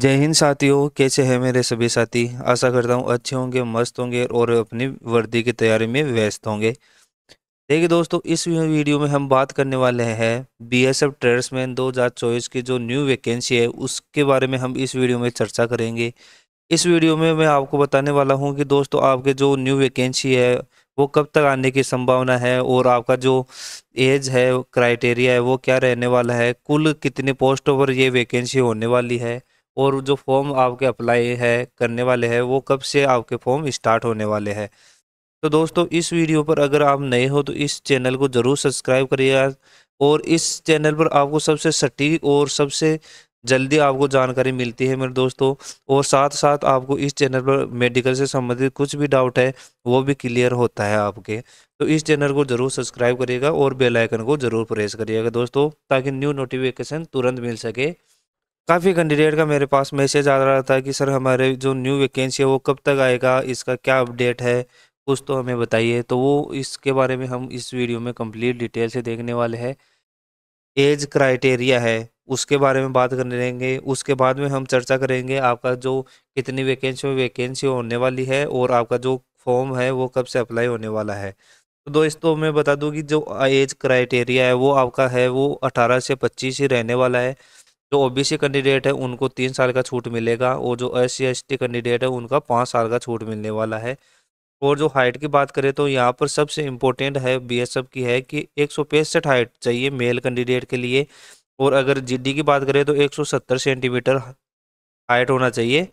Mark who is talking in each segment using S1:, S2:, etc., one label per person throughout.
S1: जय हिंद साथियों कैसे हैं मेरे सभी साथी आशा करता हूँ अच्छे होंगे मस्त होंगे और अपनी वर्दी की तैयारी में व्यस्त होंगे देखिए दोस्तों इस वीडियो में हम बात करने वाले हैं बी एस एफ ट्रेड्समैन दो हज़ार चौबीस की जो न्यू वैकेंसी है उसके बारे में हम इस वीडियो में चर्चा करेंगे इस वीडियो में मैं आपको बताने वाला हूँ कि दोस्तों आपके जो न्यू वैकेंसी है वो कब तक आने की संभावना है और आपका जो एज है क्राइटेरिया है वो क्या रहने वाला है कुल कितने पोस्टों पर ये वैकेंसी होने वाली है और जो फॉर्म आपके अप्लाई है करने वाले हैं वो कब से आपके फॉर्म स्टार्ट होने वाले हैं तो दोस्तों इस वीडियो पर अगर आप नए हो तो इस चैनल को ज़रूर सब्सक्राइब करिएगा और इस चैनल पर आपको सबसे सटीक और सबसे जल्दी आपको जानकारी मिलती है मेरे दोस्तों और साथ साथ आपको इस चैनल पर मेडिकल से संबंधित कुछ भी डाउट है वो भी क्लियर होता है आपके तो इस चैनल को ज़रूर सब्सक्राइब करिएगा और बेल आइकन को ज़रूर प्रेस करिएगा दोस्तों ताकि न्यू नोटिफिकेशन तुरंत मिल सके काफ़ी कैंडिडेट का मेरे पास मैसेज आ रहा था कि सर हमारे जो न्यू वैकेंसी है वो कब तक आएगा इसका क्या अपडेट है कुछ तो हमें बताइए तो वो इसके बारे में हम इस वीडियो में कंप्लीट डिटेल से देखने वाले हैं एज क्राइटेरिया है उसके बारे में बात करने रहेंगे उसके बाद में हम चर्चा करेंगे आपका जो कितनी वैकेंसी वैकेंसी होने वाली है और आपका जो फॉर्म है वो कब से अप्लाई होने वाला है तो दोस्तों मैं बता दूँ कि जो एज क्राइटेरिया है वो आपका है वो अठारह से पच्चीस ही रहने वाला है जो ओबीसी कैंडिडेट है उनको तीन साल का छूट मिलेगा और जो एस सी कैंडिडेट है उनका पाँच साल का छूट मिलने वाला है और जो हाइट की बात करें तो यहाँ पर सबसे इम्पोर्टेंट है बीएसएफ की है कि एक हाइट चाहिए मेल कैंडिडेट के लिए और अगर जीडी की बात करें तो 170 सेंटीमीटर हाइट होना चाहिए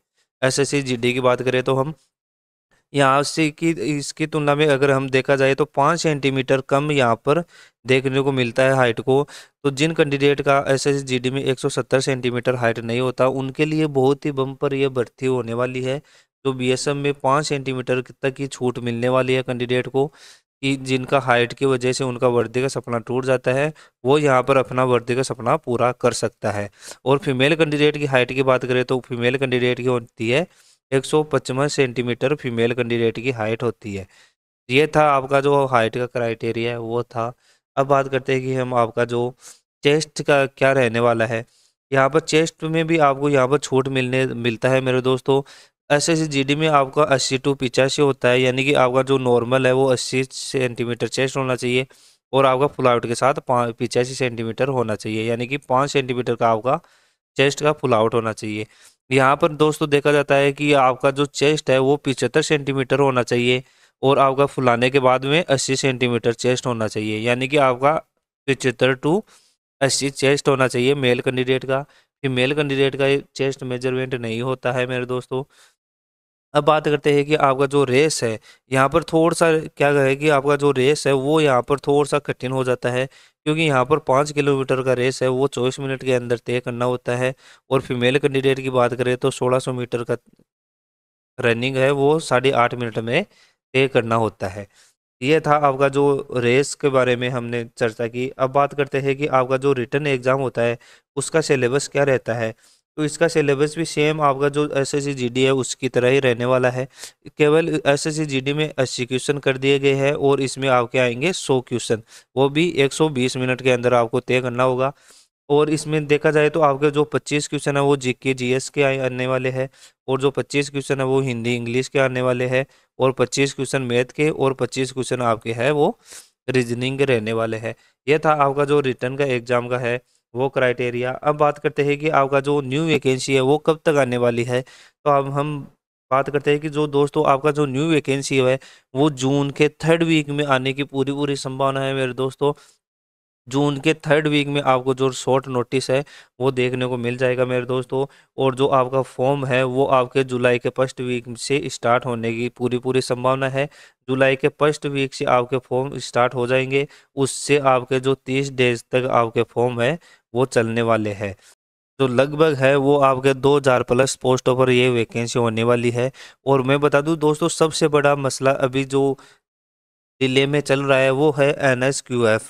S1: एसएससी जीडी की बात करें तो हम यहाँ से कि इसकी तुलना में अगर हम देखा जाए तो पाँच सेंटीमीटर कम यहाँ पर देखने को मिलता है हाइट को तो जिन कैंडिडेट का एस एस जी डी में 170 सेंटीमीटर हाइट नहीं होता उनके लिए बहुत ही बम्पर यह भर्ती होने वाली है जो बी एस एम में पाँच सेंटीमीटर तक की छूट मिलने वाली है कैंडिडेट को कि जिनका हाइट की वजह से उनका वर्दी का सपना टूट जाता है वो यहाँ पर अपना वर्दी का सपना पूरा कर सकता है और फीमेल कैंडिडेट की हाइट की बात करें तो फीमेल कैंडिडेट की होती है एक सेंटीमीटर फीमेल कैंडिडेट की हाइट होती है ये था आपका जो हाइट का क्राइटेरिया है वो था अब बात करते हैं कि हम आपका जो चेस्ट का क्या रहने वाला है यहाँ पर चेस्ट में भी आपको यहाँ पर छूट मिलने मिलता है मेरे दोस्तों एस एस जी डी में आपका अस्सी टू पिचासी होता है यानी कि आपका जो नॉर्मल है वो अस्सी सेंटीमीटर चेस्ट होना चाहिए और आपका फुलावट के साथ पाँच पिचासी सेंटीमीटर होना चाहिए यानी कि पाँच सेंटीमीटर का आपका चेस्ट का फुलावट होना चाहिए यहाँ पर दोस्तों देखा जाता है कि आपका जो चेस्ट है वो पिचहत्तर सेंटीमीटर होना चाहिए और आपका फुलाने के बाद में अस्सी सेंटीमीटर चेस्ट होना चाहिए यानी कि आपका पिचहत्तर टू अस्सी चेस्ट होना चाहिए मेल कैंडिडेट का फिर मेल कैंडिडेट का चेस्ट मेजरमेंट नहीं होता है मेरे दोस्तों अब बात करते हैं कि आपका जो रेस है यहाँ पर थोड़ा सा क्या है कि आपका जो रेस है वो यहाँ पर थोड़ा सा कठिन हो जाता है क्योंकि यहाँ पर पाँच किलोमीटर का रेस है वो चौबीस मिनट के अंदर तय करना होता है और फीमेल कैंडिडेट की बात करें तो सोलह सौ मीटर का रनिंग है वो साढ़े आठ मिनट में तय करना होता है ये था आपका जो रेस के बारे में हमने चर्चा की अब बात करते हैं कि आपका जो रिटर्न एग्ज़ाम होता है उसका सिलेबस क्या रहता है तो इसका सिलेबस भी सेम आपका जो एस एस है उसकी तरह ही रहने वाला है केवल एस एस में अस्सी क्वेश्चन कर दिए गए हैं और इसमें आपके आएंगे सौ क्वेश्चन वो भी एक सौ बीस मिनट के अंदर आपको तय करना होगा और इसमें देखा जाए तो आपके जो पच्चीस क्वेश्चन है वो जी के जी एस के आने वाले हैं और जो पच्चीस क्वेश्चन है वो हिंदी इंग्लिश के आने वाले हैं और पच्चीस क्वेश्चन मैथ के और पच्चीस क्वेश्चन आपके हैं वो रीजनिंग के रहने वाले हैं यह था आपका जो रिटर्न का एग्जाम का है वो क्राइटेरिया अब बात करते हैं कि आपका जो न्यू वैकेंसी है वो कब तक आने वाली है तो अब हम बात करते हैं कि जो दोस्तों आपका जो न्यू वैकेंसी है वो जून के थर्ड वीक में आने की पूरी पूरी संभावना है मेरे दोस्तों जून के थर्ड वीक में आपको जो शॉर्ट नोटिस है वो देखने को मिल जाएगा मेरे दोस्तों और जो आपका फॉर्म है वो आपके जुलाई के फर्स्ट वीक से स्टार्ट होने की पूरी पूरी संभावना है जुलाई के फर्स्ट वीक से आपके फॉर्म स्टार्ट हो जाएंगे उससे आपके जो तीस डेज तक आपके फॉर्म है वो चलने वाले हैं जो लगभग है वो आपके 2000 प्लस पोस्टों पर ये वैकेंसी होने वाली है और मैं बता दूं दोस्तों सबसे बड़ा मसला अभी जो डिले में चल रहा है वो है N S Q F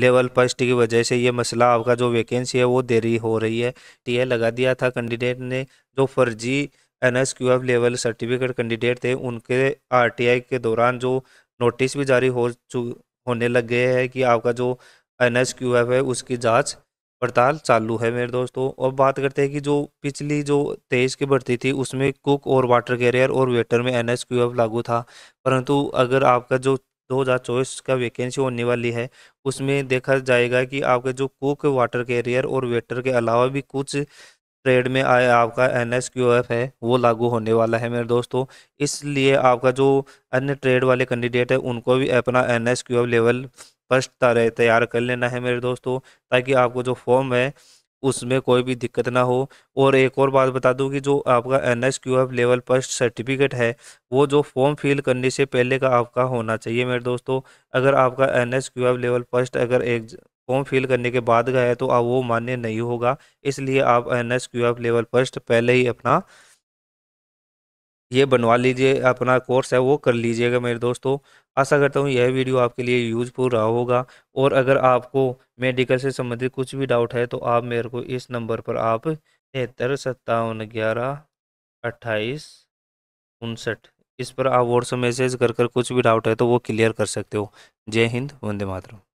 S1: level first की वजह से ये मसला आपका जो वैकेंसी है वो देरी हो रही है टीए तो लगा दिया था कैंडिडेट ने जो फर्जी N S Q F level certificate candidate थे उनके आर टी आई के दौरान जो नोटिस भी जारी हो चु होने लग गए हैं कि आपका जो एन एस क्यू एफ है उसकी जाँच पड़ताल चालू है मेरे दोस्तों और बात करते हैं कि जो पिछली जो तेईस की भर्ती थी उसमें कुक और वाटर कैरियर और वेटर में एन एस क्यू एफ लागू था परंतु अगर आपका जो 2024 का वैकेंसी होने वाली है उसमें देखा जाएगा कि आपके जो कुक वाटर कैरियर और वेटर के अलावा भी कुछ ट्रेड में आए आपका एन है वो लागू होने वाला है मेरे दोस्तों इसलिए आपका जो अन्य ट्रेड वाले कैंडिडेट है उनको भी अपना एन लेवल फर्स्ट तैयार कर लेना है मेरे दोस्तों ताकि आपको जो फॉर्म है उसमें कोई भी दिक्कत ना हो और एक और बात बता दूं कि जो आपका N S Q F level first certificate है वो जो फॉर्म फिल करने से पहले का आपका होना चाहिए मेरे दोस्तों अगर आपका N S Q F level first अगर एक फॉर्म फिल करने के बाद का है तो आप वो मान्य नहीं होगा इसलिए आप N S Q F level first पहले ही अपना ये बनवा लीजिए अपना कोर्स है वो कर लीजिएगा मेरे दोस्तों आशा करता हूँ यह वीडियो आपके लिए यूजफुल रहा होगा और अगर आपको मेडिकल से संबंधित कुछ भी डाउट है तो आप मेरे को इस नंबर पर आप तिहत्तर सत्तावन ग्यारह अट्ठाईस उनसठ इस पर आप व्हाट्सएप मैसेज कर कर कुछ भी डाउट है तो वो क्लियर कर सकते हो जय हिंद वंदे मातरम